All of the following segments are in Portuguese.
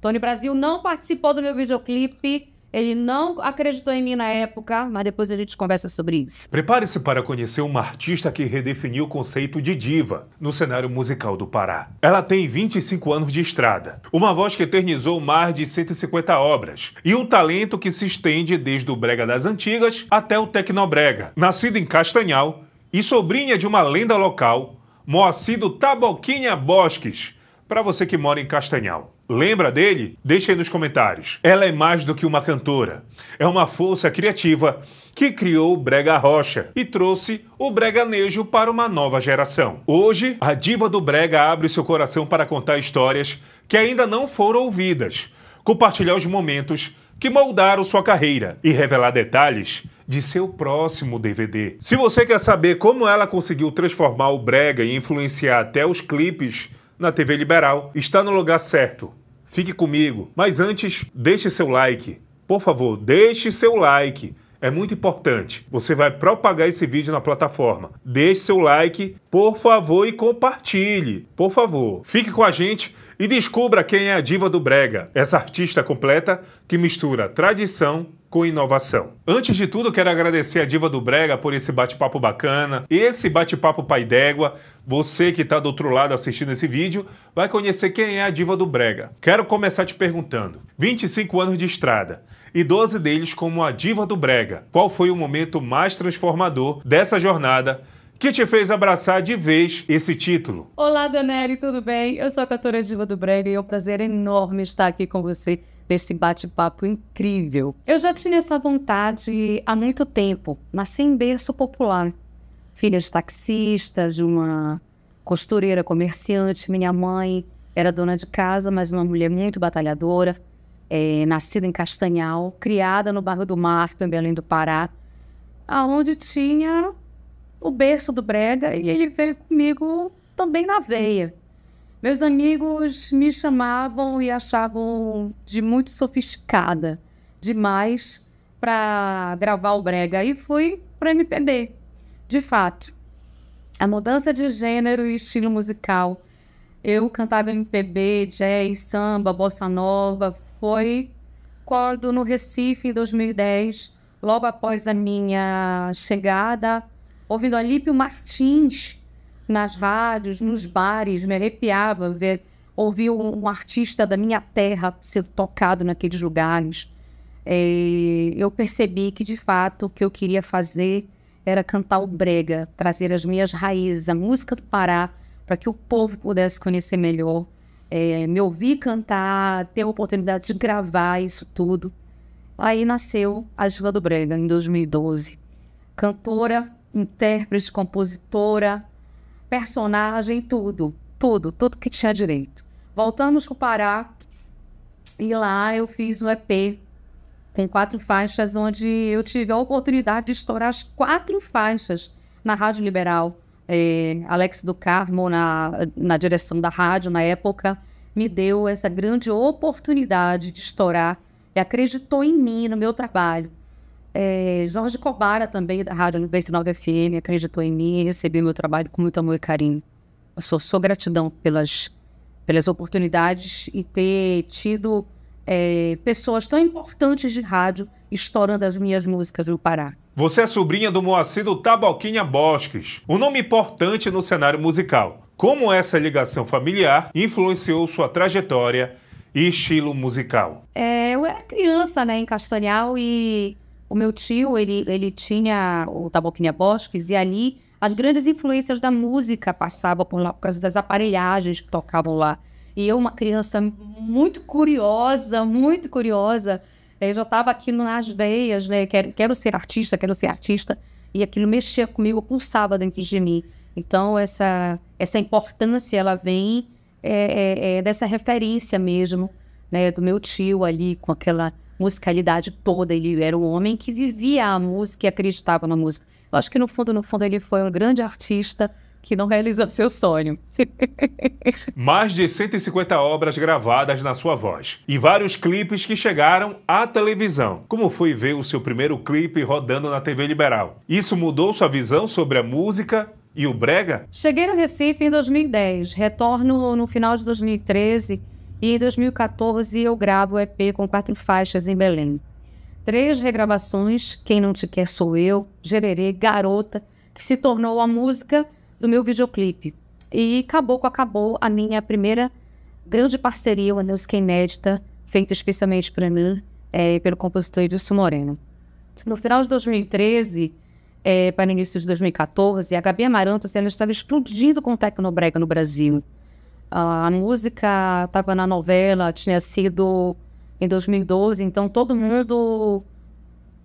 Tony Brasil não participou do meu videoclipe. Ele não acreditou em mim na época, mas depois a gente conversa sobre isso. Prepare-se para conhecer uma artista que redefiniu o conceito de diva no cenário musical do Pará. Ela tem 25 anos de estrada, uma voz que eternizou mais de 150 obras e um talento que se estende desde o brega das antigas até o tecnobrega. Nascida em Castanhal e sobrinha de uma lenda local, Moacido Taboquinha Bosques, para você que mora em Castanhal, lembra dele? Deixa aí nos comentários. Ela é mais do que uma cantora. É uma força criativa que criou o brega rocha e trouxe o breganejo para uma nova geração. Hoje, a diva do brega abre seu coração para contar histórias que ainda não foram ouvidas, compartilhar os momentos que moldaram sua carreira e revelar detalhes de seu próximo DVD. Se você quer saber como ela conseguiu transformar o brega e influenciar até os clipes na TV Liberal. Está no lugar certo. Fique comigo. Mas antes, deixe seu like. Por favor, deixe seu like. É muito importante. Você vai propagar esse vídeo na plataforma. Deixe seu like, por favor, e compartilhe. Por favor. Fique com a gente e descubra quem é a diva do brega. Essa artista completa que mistura tradição com inovação. Antes de tudo, quero agradecer a Diva do Brega por esse bate-papo bacana, esse bate-papo pai d'égua. Você que está do outro lado assistindo esse vídeo vai conhecer quem é a Diva do Brega. Quero começar te perguntando: 25 anos de estrada e 12 deles como a Diva do Brega. Qual foi o momento mais transformador dessa jornada? que te fez abraçar de vez esse título. Olá, Daneri, tudo bem? Eu sou a cantora Diva do Brega e é um prazer enorme estar aqui com você desse bate-papo incrível. Eu já tinha essa vontade há muito tempo, nasci em berço popular. Filha de taxista, de uma costureira comerciante, minha mãe era dona de casa, mas uma mulher muito batalhadora, é, nascida em Castanhal, criada no bairro do Marco, em Belém do Pará, aonde tinha o berço do Brega, e ele veio comigo também na veia. Meus amigos me chamavam e achavam de muito sofisticada demais para gravar o brega e fui para MPB. De fato, a mudança de gênero e estilo musical. Eu cantava MPB, jazz, samba, bossa nova. Foi quando no Recife, em 2010, logo após a minha chegada, ouvindo Alípio Martins, nas rádios, nos bares, me arrepiava ver, ouvir um, um artista da minha terra ser tocado naqueles lugares. É, eu percebi que, de fato, o que eu queria fazer era cantar o brega, trazer as minhas raízes, a música do Pará, para que o povo pudesse conhecer melhor, é, me ouvir cantar, ter a oportunidade de gravar isso tudo. Aí nasceu a Diva do Brega, em 2012. Cantora, intérprete, compositora, personagem, tudo, tudo, tudo que tinha direito. Voltamos para o Pará e lá eu fiz um EP com quatro faixas, onde eu tive a oportunidade de estourar as quatro faixas na Rádio Liberal. É, Alex do Carmo, na, na direção da rádio na época, me deu essa grande oportunidade de estourar e acreditou em mim, no meu trabalho. É, Jorge Cobara, também da Rádio 99 FM, acreditou em mim e recebeu meu trabalho com muito amor e carinho. Eu sou, sou gratidão pelas, pelas oportunidades e ter tido é, pessoas tão importantes de rádio estourando as minhas músicas no Pará. Você é sobrinha do Moacir do Tabalquinha Bosques, um nome importante no cenário musical. Como essa ligação familiar influenciou sua trajetória e estilo musical? É, eu era criança né, em Castanhal e o meu tio, ele, ele tinha o Taboquinha Bosques e ali as grandes influências da música passavam por lá por causa das aparelhagens que tocavam lá. E eu, uma criança muito curiosa, muito curiosa, eu eh, já estava aquilo nas veias, né? Quero, quero ser artista, quero ser artista. E aquilo mexia comigo, pulsava dentro de mim. Então, essa, essa importância, ela vem é, é, é dessa referência mesmo, né? Do meu tio ali, com aquela musicalidade toda. Ele era um homem que vivia a música e acreditava na música. Eu acho que no fundo, no fundo, ele foi um grande artista que não realizou seu sonho. Mais de 150 obras gravadas na sua voz e vários clipes que chegaram à televisão. Como foi ver o seu primeiro clipe rodando na TV Liberal? Isso mudou sua visão sobre a música e o brega? Cheguei no Recife em 2010, retorno no final de 2013 e em 2014 eu gravo o EP com quatro faixas em Belém. Três regravações, Quem Não Te Quer Sou Eu, Gererê, Garota, que se tornou a música do meu videoclipe. E acabou com acabou a minha primeira grande parceria, uma música inédita, feita especialmente para mim, é, pelo compositor Edilson Moreno. No final de 2013, é, para o início de 2014, a Gabi Amarantos ela estava explodindo com o Tecnobrega no Brasil a música estava na novela, tinha sido em 2012, então todo mundo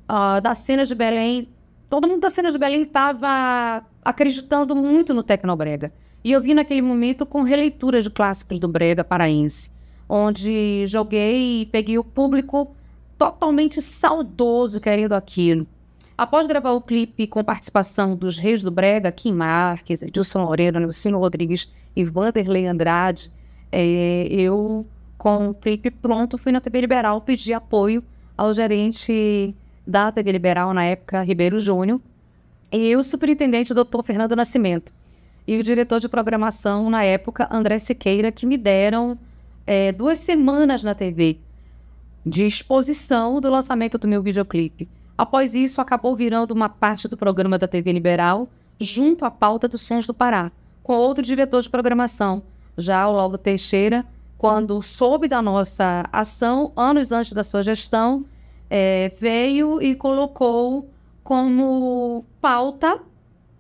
uh, da cena de Belém, todo mundo da cena de Belém estava acreditando muito no Tecnobrega. E eu vi naquele momento com releitura de clássicos do Brega paraense, onde joguei e peguei o público totalmente saudoso querendo aquilo. Após gravar o clipe com participação dos Reis do Brega, Kim Marques, Edilson Moreira, Lucino Rodrigues e Vanderlei Andrade, é, eu, com o clipe pronto, fui na TV Liberal pedir apoio ao gerente da TV Liberal na época, Ribeiro Júnior, e o superintendente Dr. Fernando Nascimento e o diretor de programação na época, André Siqueira, que me deram é, duas semanas na TV de exposição do lançamento do meu videoclipe. Após isso, acabou virando uma parte do programa da TV Liberal, junto à pauta dos Sons do Pará, com outro diretor de programação, já o Lauro Teixeira, quando soube da nossa ação, anos antes da sua gestão, é, veio e colocou como pauta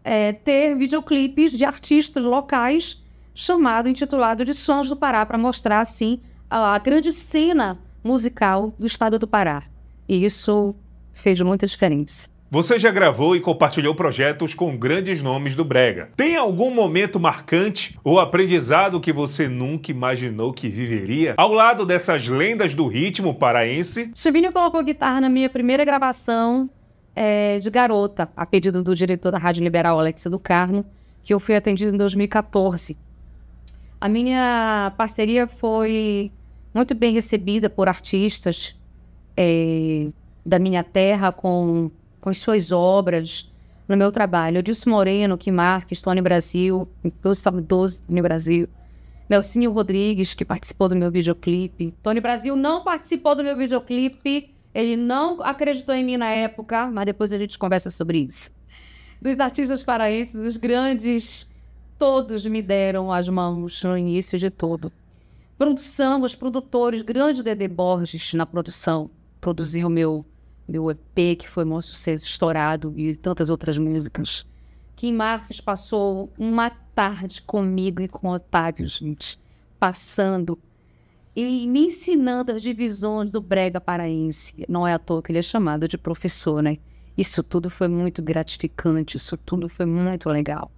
é, ter videoclipes de artistas locais chamado, intitulado de Sons do Pará, para mostrar, assim, a, a grande cena musical do estado do Pará. E isso fez muita diferença. Você já gravou e compartilhou projetos com grandes nomes do Brega. Tem algum momento marcante ou aprendizado que você nunca imaginou que viveria? Ao lado dessas lendas do ritmo paraense? Subinho colocou guitarra na minha primeira gravação é, de Garota, a pedido do diretor da Rádio Liberal, Alex do Carmo, que eu fui atendido em 2014. A minha parceria foi muito bem recebida por artistas. É da minha terra com, com as suas obras no meu trabalho. Odilson Moreno, que marca Estônia Brasil, Deus Saudoso no Brasil. Nelsinho Rodrigues, que participou do meu videoclipe. Tony Brasil não participou do meu videoclipe. Ele não acreditou em mim na época, mas depois a gente conversa sobre isso. Dos artistas paraenses, os grandes, todos me deram as mãos no início de tudo. Produção, os produtores, grande Dede Borges na produção, produziu meu meu EP, que foi um sucesso estourado, e tantas outras músicas. Kim Marques passou uma tarde comigo e com o Otávio, gente, passando e me ensinando as divisões do brega paraense. Não é à toa que ele é chamado de professor, né? Isso tudo foi muito gratificante, isso tudo foi muito legal,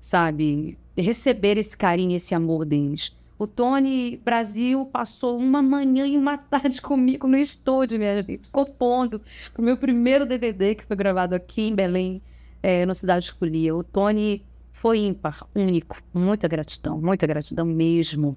sabe? Receber esse carinho, esse amor deles. O Tony Brasil passou uma manhã e uma tarde comigo no estúdio, minha gente, compondo pro meu primeiro DVD que foi gravado aqui em Belém, é, no Cidade Escolhia. O Tony foi ímpar, único. Muita gratidão, muita gratidão mesmo.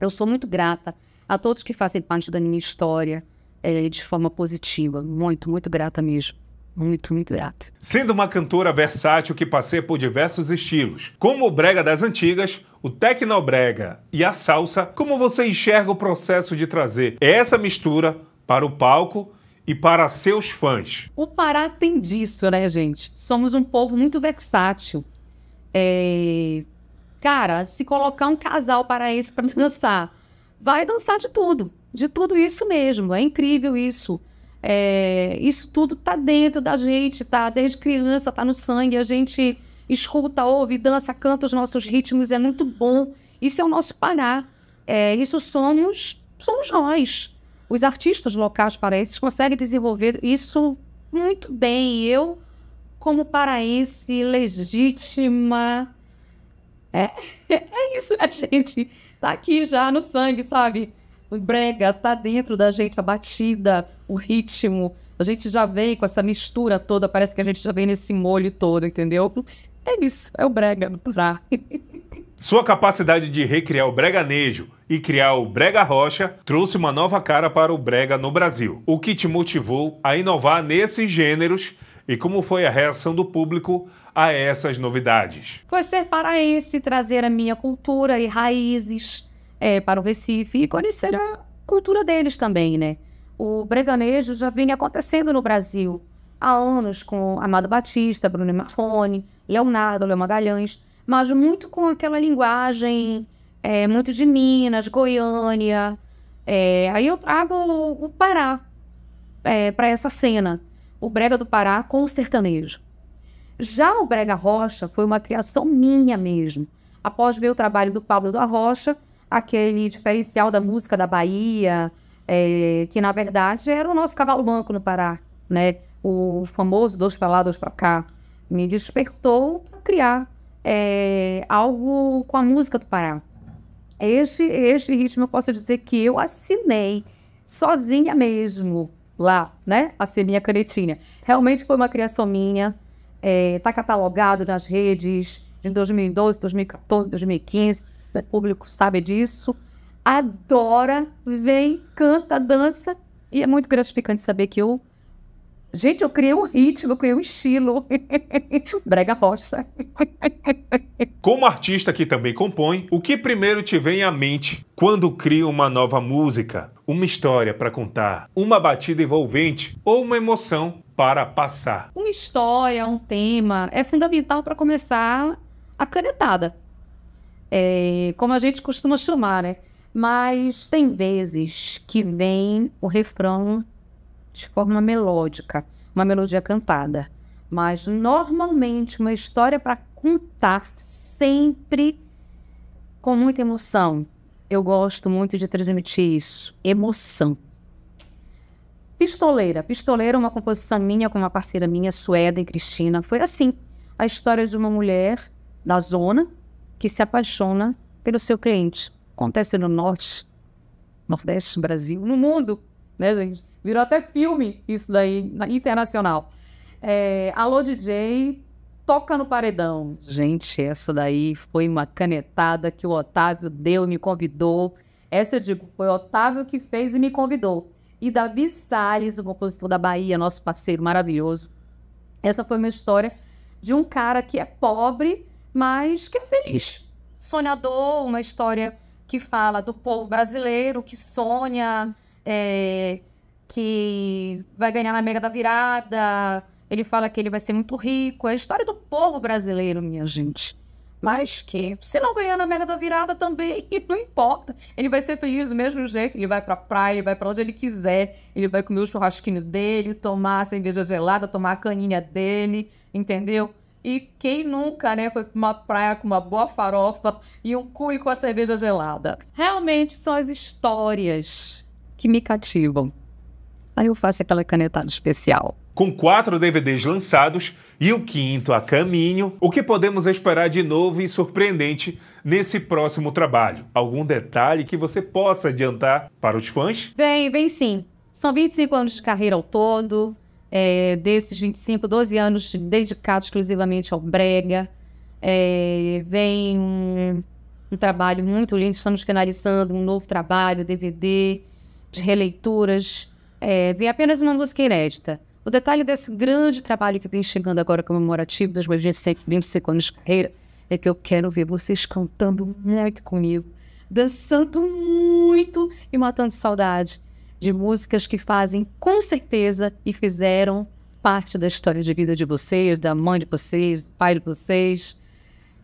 Eu sou muito grata a todos que fazem parte da minha história é, de forma positiva. Muito, muito grata mesmo. Muito, muito grata. Sendo uma cantora versátil que passei por diversos estilos, como o Brega das Antigas, o Tecnobrega e a salsa, como você enxerga o processo de trazer essa mistura para o palco e para seus fãs? O Pará tem disso, né, gente? Somos um povo muito versátil. É... Cara, se colocar um casal paraense para dançar, vai dançar de tudo, de tudo isso mesmo. É incrível isso. É... Isso tudo tá dentro da gente, tá? Desde criança, tá no sangue. A gente escuta, ouve, dança, canta os nossos ritmos, é muito bom. Isso é o nosso Pará. É, isso somos, somos nós. Os artistas locais paraenses conseguem desenvolver isso muito bem. E eu, como paraense legítima, é, é isso, a gente tá aqui já no sangue, sabe? O brega tá dentro da gente, a batida, o ritmo. A gente já vem com essa mistura toda, parece que a gente já vem nesse molho todo, entendeu? É isso, é o brega no Pará. Sua capacidade de recriar o breganejo e criar o Brega Rocha trouxe uma nova cara para o brega no Brasil. O que te motivou a inovar nesses gêneros e como foi a reação do público a essas novidades? Foi ser paraense, trazer a minha cultura e raízes é, para o Recife e conhecer a cultura deles também, né? O breganejo já vinha acontecendo no Brasil há anos com Amado Batista, Bruno Marrone, Leonardo, Léo Magalhães, mas muito com aquela linguagem é, muito de Minas, Goiânia. É, aí eu trago o, o Pará é, para essa cena, o Brega do Pará com o sertanejo. Já o Brega Rocha foi uma criação minha mesmo, após ver o trabalho do Pablo da Rocha, aquele diferencial da música da Bahia, é, que na verdade era o nosso cavalo banco no Pará, né? o famoso dois para lá, dois para cá, me despertou para criar é, algo com a música do Pará. Este, este ritmo eu posso dizer que eu assinei sozinha mesmo lá, né? Assinei minha canetinha. Realmente foi uma criação minha. Está é, catalogado nas redes de 2012, 2014, 2015. O público sabe disso. Adora, vem, canta, dança. E é muito gratificante saber que eu Gente, eu criei um ritmo, eu criei um estilo. Brega rocha. Como artista que também compõe, o que primeiro te vem à mente quando cria uma nova música, uma história para contar, uma batida envolvente ou uma emoção para passar? Uma história, um tema é fundamental para começar a canetada. É, como a gente costuma chamar, né? Mas tem vezes que vem o refrão de forma melódica, uma melodia cantada. Mas normalmente uma história para contar sempre com muita emoção. Eu gosto muito de transmitir isso, emoção. Pistoleira. Pistoleira é uma composição minha com uma parceira minha, e Cristina. Foi assim, a história de uma mulher da zona que se apaixona pelo seu cliente. Acontece no norte, nordeste, Brasil, no mundo, né, gente? Virou até filme isso daí, internacional. É, Alô DJ, toca no paredão. Gente, essa daí foi uma canetada que o Otávio deu, me convidou. Essa eu digo, foi o Otávio que fez e me convidou. E Davi Salles, o compositor da Bahia, nosso parceiro maravilhoso. Essa foi uma história de um cara que é pobre, mas que é feliz. Sonhador, uma história que fala do povo brasileiro, que sonha, é, que vai ganhar na Mega da Virada. Ele fala que ele vai ser muito rico. É a história do povo brasileiro, minha gente. Mas que, se não ganhar na Mega da Virada também, não importa. Ele vai ser feliz do mesmo jeito. Ele vai pra praia, ele vai pra onde ele quiser. Ele vai comer o churrasquinho dele, tomar a cerveja gelada, tomar a caninha dele, entendeu? E quem nunca, né, foi pra uma praia com uma boa farofa e um cuy com a cerveja gelada? Realmente são as histórias que me cativam. Aí eu faço aquela canetada especial. Com quatro DVDs lançados e o quinto a caminho, o que podemos esperar de novo e surpreendente nesse próximo trabalho? Algum detalhe que você possa adiantar para os fãs? Vem, vem sim. São 25 anos de carreira ao todo, é, desses 25, 12 anos dedicados exclusivamente ao Brega. É, vem um, um, trabalho muito lindo, estamos finalizando um novo trabalho, DVD, de releituras é, vem apenas uma música inédita. O detalhe desse grande trabalho que vem chegando agora comemorativo dos meus 25 anos de carreira é que eu quero ver vocês cantando muito comigo, dançando muito e matando saudade de músicas que fazem com certeza e fizeram parte da história de vida de vocês, da mãe de vocês, do pai de vocês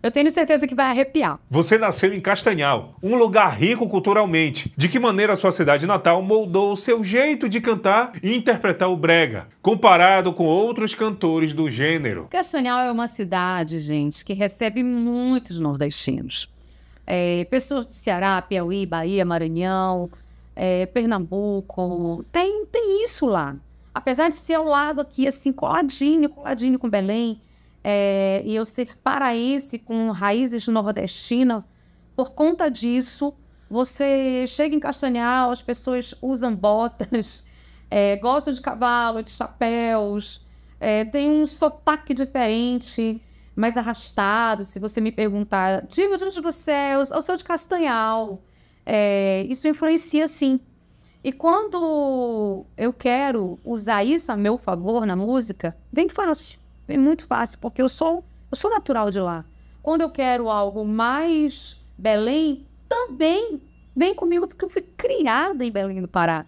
eu tenho certeza que vai arrepiar. Você nasceu em Castanhal, um lugar rico culturalmente. De que maneira a sua cidade natal moldou o seu jeito de cantar e interpretar o brega, comparado com outros cantores do gênero? Castanhal é uma cidade, gente, que recebe muitos nordestinos. É, pessoas do Ceará, Piauí, Bahia, Maranhão, é, Pernambuco. Tem, tem isso lá. Apesar de ser ao lado aqui, assim, coladinho, coladinho com Belém, é, e eu ser paraense com raízes nordestina por conta disso, você chega em Castanhal, as pessoas usam botas, é, gostam de cavalo, de chapéus, é, tem um sotaque diferente, mais arrastado. Se você me perguntar, diga de onde você é, eu sou de Castanhal. É, isso influencia sim. E quando eu quero usar isso a meu favor na música, vem fácil. É muito fácil, porque eu sou, eu sou natural de lá. Quando eu quero algo mais Belém, também vem comigo, porque eu fui criada em Belém do Pará.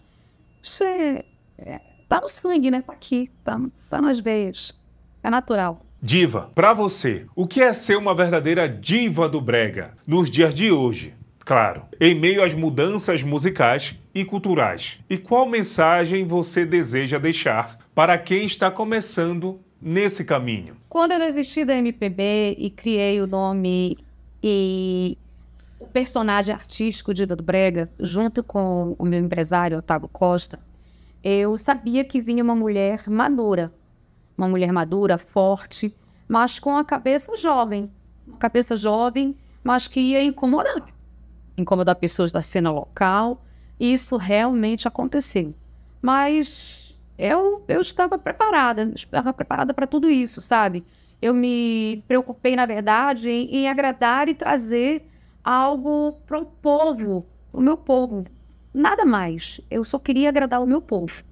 Isso é, é tá no sangue, né? Tá aqui, tá, tá nas veias. É natural. Diva, para você, o que é ser uma verdadeira diva do brega nos dias de hoje? Claro, em meio às mudanças musicais e culturais. E qual mensagem você deseja deixar para quem está começando nesse caminho? Quando eu desisti da MPB e criei o nome e o personagem artístico de Dudu Brega, junto com o meu empresário, Otávio Costa, eu sabia que vinha uma mulher madura. Uma mulher madura, forte, mas com a cabeça jovem. Uma cabeça jovem, mas que ia incomodar. Incomodar pessoas da cena local. Isso realmente aconteceu. Mas eu, eu estava preparada, estava preparada para tudo isso, sabe? Eu me preocupei, na verdade, em, em agradar e trazer algo para o povo, o meu povo. Nada mais. Eu só queria agradar o meu povo.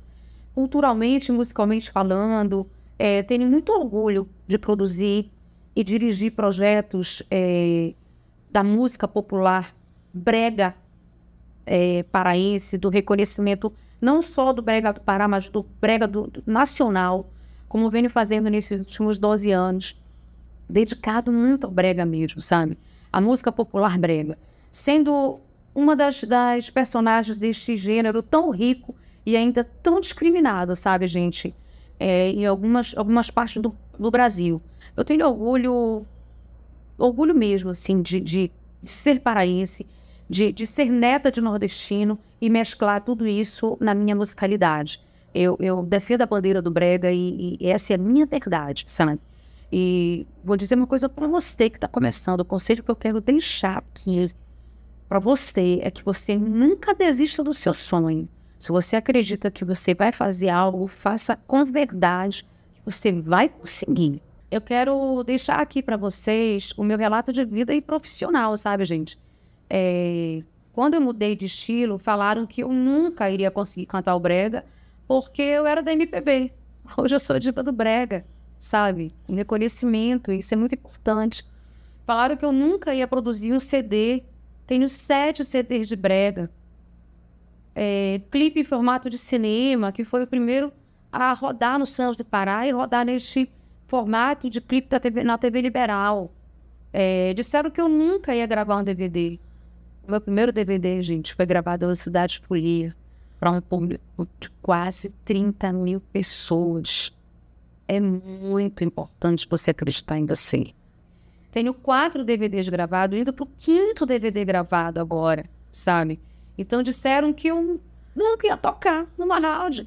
Culturalmente, musicalmente falando, é, tenho muito orgulho de produzir e dirigir projetos é, da música popular brega é, paraense, do reconhecimento não só do Brega do Pará, mas do Brega do, do Nacional, como venho fazendo nesses últimos 12 anos, dedicado muito ao Brega mesmo, sabe? A música popular Brega. Sendo uma das, das personagens deste gênero tão rico e ainda tão discriminado, sabe, gente? É, em algumas, algumas partes do, do Brasil. Eu tenho orgulho, orgulho mesmo, assim, de, de ser paraense de, de ser neta de nordestino e mesclar tudo isso na minha musicalidade. Eu, eu defendo a bandeira do brega e, e essa é a minha verdade, sabe? E vou dizer uma coisa para você que está começando. O conselho que eu quero deixar aqui para você é que você nunca desista do seu sonho. Se você acredita que você vai fazer algo, faça com verdade que você vai conseguir. Eu quero deixar aqui para vocês o meu relato de vida e profissional, sabe, gente? É, quando eu mudei de estilo, falaram que eu nunca iria conseguir cantar o brega, porque eu era da MPB. Hoje eu sou diva do brega, sabe? Reconhecimento, isso é muito importante. Falaram que eu nunca ia produzir um CD. Tenho sete CDs de brega. É, clipe em formato de cinema, que foi o primeiro a rodar no Santos do Pará e rodar neste formato de clipe da TV, na TV liberal. É, disseram que eu nunca ia gravar um DVD. Meu primeiro DVD, gente, foi gravado na Cidade Folia para um público de quase 30 mil pessoas. É muito importante você acreditar em você. Tenho quatro DVDs gravados, indo para o quinto DVD gravado agora, sabe? Então disseram que eu nunca ia tocar numa rádio.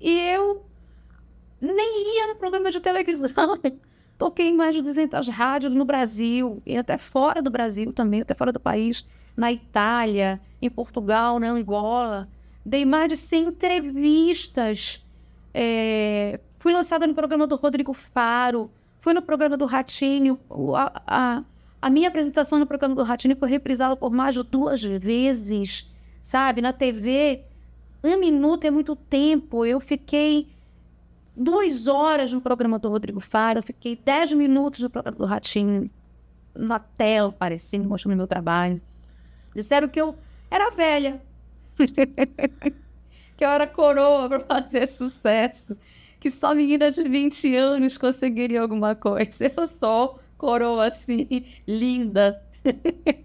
E eu nem ia no programa de televisão. Toquei em mais de 200 rádios no Brasil e até fora do Brasil também, até fora do país, na Itália, em Portugal, na Angola. Dei mais de 100 entrevistas. É... Fui lançada no programa do Rodrigo Faro, fui no programa do Ratinho. A, a, a minha apresentação no programa do Ratinho foi reprisada por mais de duas vezes, sabe? Na TV, um minuto é muito tempo. Eu fiquei duas horas no programa do Rodrigo Faro, eu fiquei dez minutos no programa do Ratinho, na tela, parecendo, mostrando meu trabalho. Disseram que eu era velha. que eu era coroa para fazer sucesso. Que só menina de 20 anos conseguiria alguma coisa. Eu sou coroa assim, linda.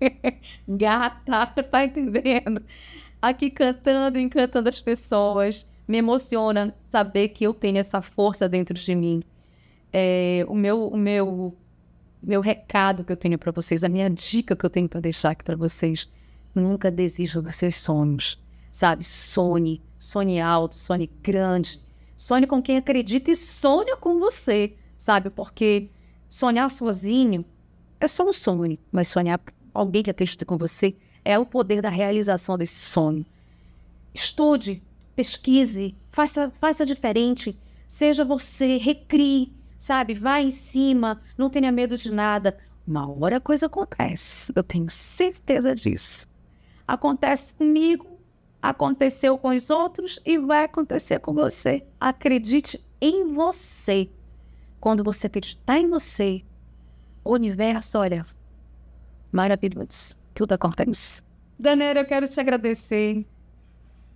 Gata, tá entendendo? Aqui cantando, encantando as pessoas me emociona saber que eu tenho essa força dentro de mim. É, o meu, o meu, meu recado que eu tenho para vocês, a minha dica que eu tenho para deixar aqui para vocês, nunca desista dos seus sonhos, sabe? Sonhe, sonhe alto, sonhe grande, sonhe com quem acredita e sonha com você, sabe? Porque sonhar sozinho é só um sonho, mas sonhar com alguém que acredita com você é o poder da realização desse sonho. Estude, pesquise, faça, faça diferente, seja você, recrie, sabe? Vá em cima, não tenha medo de nada. Uma hora a coisa acontece, eu tenho certeza disso. Acontece comigo, aconteceu com os outros e vai acontecer com você. Acredite em você. Quando você acreditar em você, o universo, olha, maravilhoso, tudo acontece. Daniela, eu quero te agradecer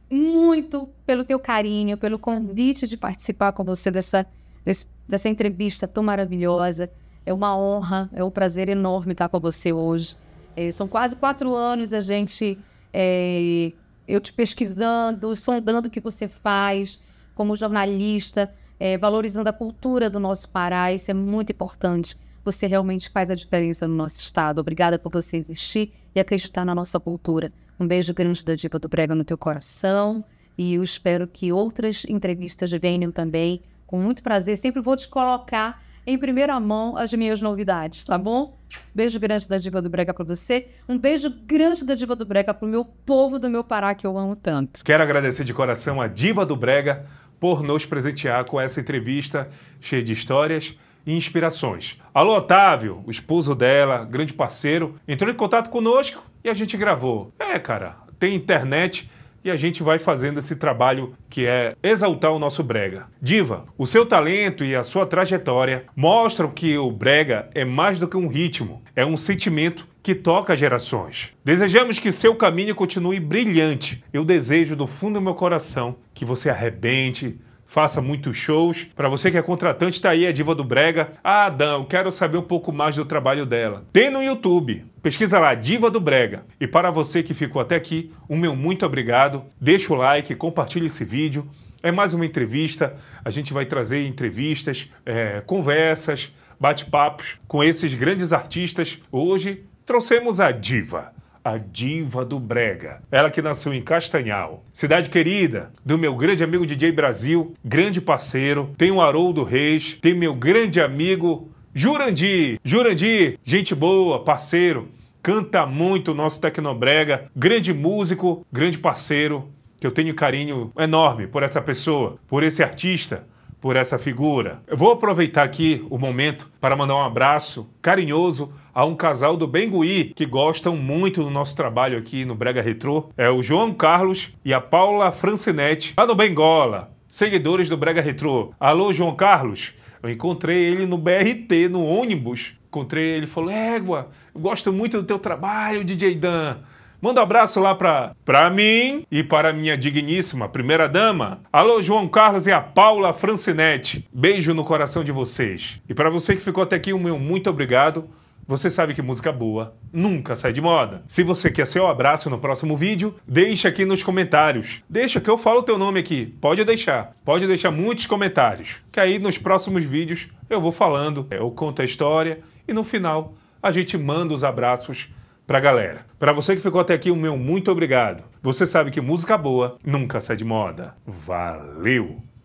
muito pelo teu carinho, pelo convite de participar com você dessa, desse, dessa entrevista tão maravilhosa. É uma honra, é um prazer enorme estar com você hoje. É, são quase quatro anos a gente, é, eu te pesquisando, sondando o que você faz como jornalista, é, valorizando a cultura do nosso Pará. Isso é muito importante. Você realmente faz a diferença no nosso estado. Obrigada por você existir e acreditar na nossa cultura. Um beijo grande da Diva do Brega no teu coração e eu espero que outras entrevistas venham também. Com muito prazer, sempre vou te colocar em primeira mão as minhas novidades, tá bom? Beijo grande da Diva do Brega para você. Um beijo grande da Diva do Brega para o meu povo do meu Pará que eu amo tanto. Quero agradecer de coração a Diva do Brega por nos presentear com essa entrevista cheia de histórias e inspirações. Alô, Otávio, o esposo dela, grande parceiro, entrou em contato conosco e a gente gravou. É, cara, tem internet e a gente vai fazendo esse trabalho que é exaltar o nosso brega. Diva, o seu talento e a sua trajetória mostram que o brega é mais do que um ritmo, é um sentimento que toca gerações. Desejamos que seu caminho continue brilhante. Eu desejo do fundo do meu coração que você arrebente faça muitos shows. Para você que é contratante, tá aí a diva do brega. Ah, Dan, eu quero saber um pouco mais do trabalho dela. Tem no YouTube. Pesquisa lá, Diva do Brega. E para você que ficou até aqui, o meu muito obrigado. Deixa o like, compartilha esse vídeo. É mais uma entrevista. A gente vai trazer entrevistas, é, conversas, bate-papos com esses grandes artistas. Hoje trouxemos a diva a diva do brega. Ela que nasceu em Castanhal, cidade querida do meu grande amigo DJ Brasil, grande parceiro, tem o Haroldo Reis, tem meu grande amigo Jurandir. Jurandir, gente boa, parceiro, canta muito o nosso Tecnobrega, grande músico, grande parceiro, que eu tenho carinho enorme por essa pessoa, por esse artista, por essa figura. Eu vou aproveitar aqui o momento para mandar um abraço carinhoso a um casal do Bengui que gostam muito do nosso trabalho aqui no Brega Retrô. É o João Carlos e a Paula Francinetti, lá no Bengola, seguidores do Brega Retrô. Alô, João Carlos? Eu encontrei ele no BRT, no ônibus. Encontrei ele e falou: Égua, eu gosto muito do teu trabalho, DJ Dan. Manda um abraço lá para pra mim e para minha digníssima primeira dama. Alô, João Carlos e a Paula Francinetti. Beijo no coração de vocês. E para você que ficou até aqui, o meu muito obrigado. Você sabe que música boa nunca sai de moda. Se você quer seu abraço no próximo vídeo, deixa aqui nos comentários. Deixa que eu falo o teu nome aqui. Pode deixar. Pode deixar muitos comentários. Que aí nos próximos vídeos eu vou falando, é, eu conto a história e no final a gente manda os abraços pra galera. Para você que ficou até aqui, o meu muito obrigado. Você sabe que música boa nunca sai de moda. Valeu!